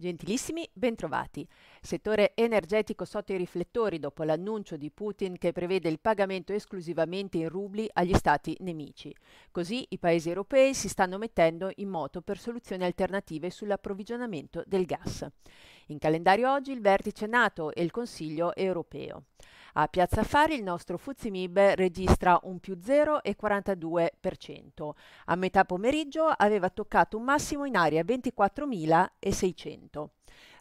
Gentilissimi, bentrovati. Settore energetico sotto i riflettori dopo l'annuncio di Putin che prevede il pagamento esclusivamente in rubli agli stati nemici. Così i paesi europei si stanno mettendo in moto per soluzioni alternative sull'approvvigionamento del gas. In calendario oggi il vertice NATO e il Consiglio europeo. A Piazza Fari il nostro Fuzimib registra un più 0,42%. A metà pomeriggio aveva toccato un massimo in area 24.600.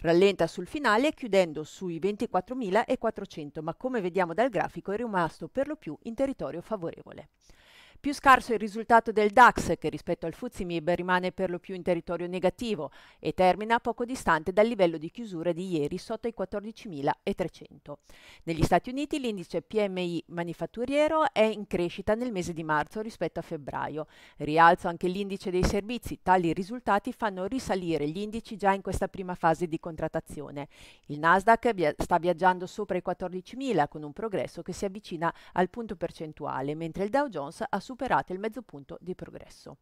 Rallenta sul finale chiudendo sui 24.400, ma come vediamo dal grafico è rimasto per lo più in territorio favorevole. Più scarso il risultato del DAX, che rispetto al Fuzimib rimane per lo più in territorio negativo e termina poco distante dal livello di chiusura di ieri sotto i 14.300. Negli Stati Uniti l'indice PMI manifatturiero è in crescita nel mese di marzo rispetto a febbraio. Rialzo anche l'indice dei servizi, tali risultati fanno risalire gli indici già in questa prima fase di contrattazione. Il Nasdaq via sta viaggiando sopra i 14.000 con un progresso che si avvicina al punto percentuale, mentre il Dow Jones ha superate il mezzo punto di progresso.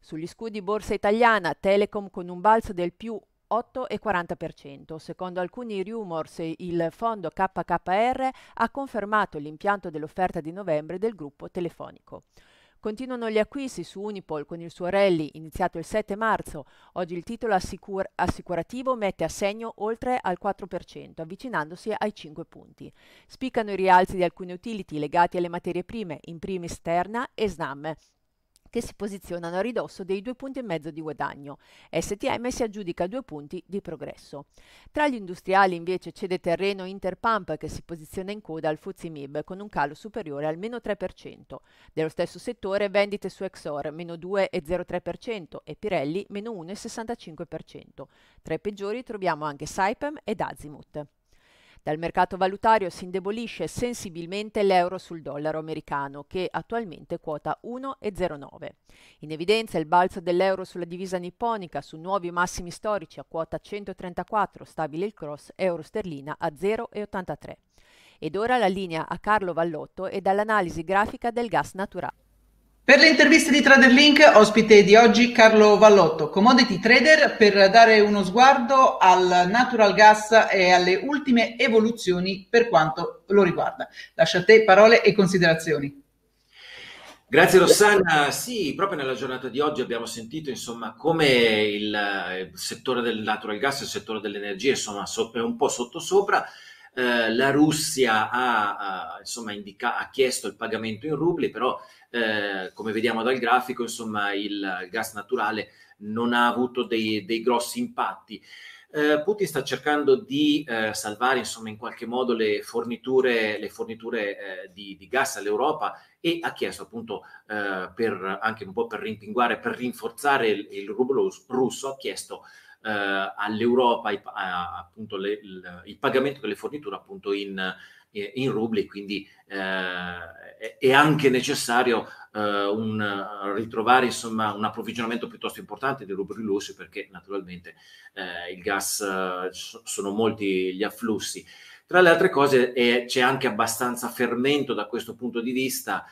Sugli scudi borsa italiana, Telecom con un balzo del più 8,40%. Secondo alcuni rumors il fondo KKR ha confermato l'impianto dell'offerta di novembre del gruppo telefonico. Continuano gli acquisti su Unipol con il suo rally iniziato il 7 marzo. Oggi il titolo assicur assicurativo mette a segno oltre al 4%, avvicinandosi ai 5 punti. Spiccano i rialzi di alcune utility legati alle materie prime, in primis Terna e Snam, che si posizionano a ridosso dei due punti e mezzo di guadagno. STM si aggiudica due punti di progresso. Tra gli industriali invece cede terreno Interpump che si posiziona in coda al Fuzzi MIB con un calo superiore al meno 3%. Dello stesso settore vendite su Exor meno 2,03% e Pirelli meno 1,65%. Tra i peggiori troviamo anche Saipem ed Azimut. Dal mercato valutario si indebolisce sensibilmente l'euro sul dollaro americano, che attualmente quota 1,09. In evidenza il balzo dell'euro sulla divisa nipponica su nuovi massimi storici a quota 134, stabile il cross euro-sterlina a 0,83. Ed ora la linea a Carlo Vallotto e dall'analisi grafica del gas naturale. Per le interviste di Traderlink, ospite di oggi Carlo Vallotto, commodity trader, per dare uno sguardo al natural gas e alle ultime evoluzioni per quanto lo riguarda. Lascia a te parole e considerazioni. Grazie Rossana, sì, proprio nella giornata di oggi abbiamo sentito insomma, come il, settore del natural gas e il settore dell'energia insomma, è un po' sottosopra, eh, la Russia ha, ha, insomma, indica- ha, chiesto il pagamento in rubli, però eh, come vediamo dal grafico, insomma, il gas naturale non ha avuto dei, dei grossi impatti. Eh, Putin sta cercando di eh, salvare insomma, in qualche modo le forniture, le forniture eh, di, di, gas all'Europa e ha chiesto appunto per, anche un po' per rimpinguare, per rinforzare il, il rublo russo, ha chiesto eh, all'Europa i, eh, appunto le, il, il, pagamento delle forniture appunto in, eh, in rubli, quindi eh, è anche necessario eh, un, ritrovare insomma, un approvvigionamento piuttosto importante di rubli russi perché naturalmente eh, il gas sono molti gli afflussi. Tra le altre cose è, c'è anche abbastanza fermento da questo punto di vista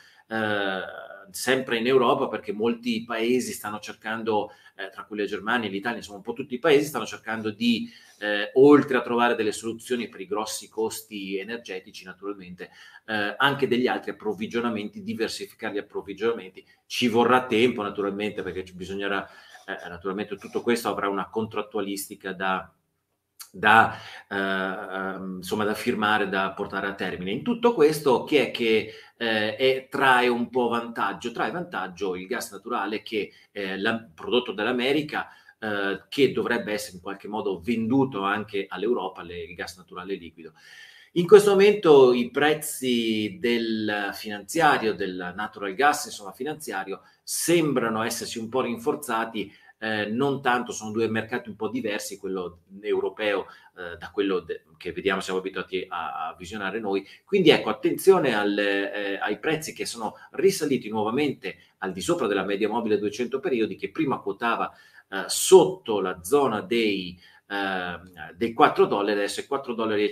sempre in Europa perché molti paesi stanno cercando, eh, tra cui la Germania e l'Italia, insomma un po' tutti i paesi stanno cercando di, eh, oltre a trovare delle soluzioni per i grossi costi energetici naturalmente, eh, anche degli altri approvvigionamenti, diversificare gli approvvigionamenti. Ci vorrà tempo naturalmente perché ci bisognerà, eh, naturalmente tutto questo avrà una contrattualistica da da, eh, ehm, insomma, da firmare, da portare a termine. In tutto questo chi è che eh, è, trae un po' vantaggio? Trae vantaggio il gas naturale che è eh, la, prodotto dall'America eh, che dovrebbe essere in qualche modo venduto anche all'Europa, le, il gas naturale liquido. In questo momento i prezzi del finanziario, del natural gas, insomma finanziario, sembrano essersi un po' rinforzati eh, non tanto, sono due mercati un po' diversi, quello europeo eh, da quello de- che vediamo siamo abituati a, a, visionare noi. Quindi ecco, attenzione al, eh, ai prezzi che sono risaliti nuovamente al di sopra della media mobile 200 periodi che prima quotava eh, sotto la zona dei, ehm, dei 4 dollari, adesso è 4,50 dollari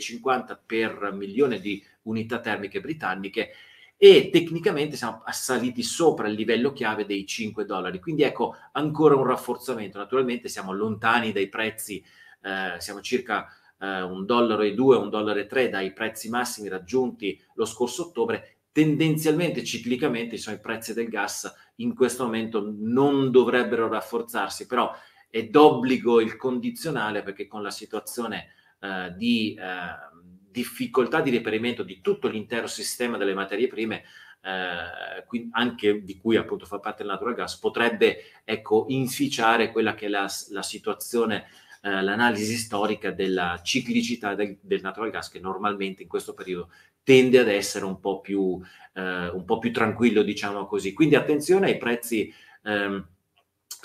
per milione di unità termiche britanniche e tecnicamente siamo assaliti sopra il livello chiave dei 5 dollari. Quindi ecco ancora un rafforzamento. Naturalmente siamo lontani dai prezzi, eh, siamo circa eh, un dollaro e due, un dollaro e tre dai prezzi massimi raggiunti lo scorso ottobre. Tendenzialmente, ciclicamente, sono i prezzi del gas in questo momento non dovrebbero rafforzarsi, però è d'obbligo il condizionale perché con la situazione eh, di eh, difficoltà di reperimento di tutto l'intero sistema delle materie prime, eh, anche di cui appunto fa parte il natural gas, potrebbe ecco, inficiare quella che è la, la situazione, eh, l'analisi storica della ciclicità del, del, natural gas che normalmente in questo periodo tende ad essere un po' più, eh, un po più tranquillo, diciamo così. Quindi attenzione ai prezzi. Ehm,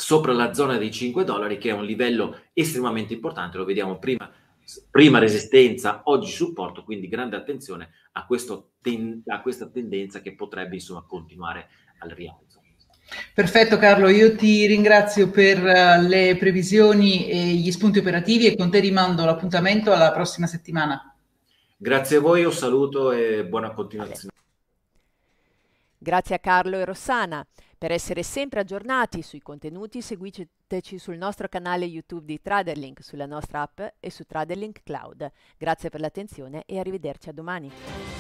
sopra la zona dei 5 dollari che è un livello estremamente importante, lo vediamo prima prima resistenza, oggi supporto, quindi grande attenzione a, ten- a questa tendenza che potrebbe insomma continuare al rialzo. Perfetto Carlo, io ti ringrazio per eh, le previsioni e gli spunti operativi e con te rimando l'appuntamento alla prossima settimana. Grazie a voi, un saluto e buona continuazione. Grazie a Carlo e Rossana. Per essere sempre aggiornati sui contenuti seguite Seguiteci sul nostro canale YouTube di Traderlink, sulla nostra app e su Traderlink Cloud. Grazie per l'attenzione e arrivederci a domani.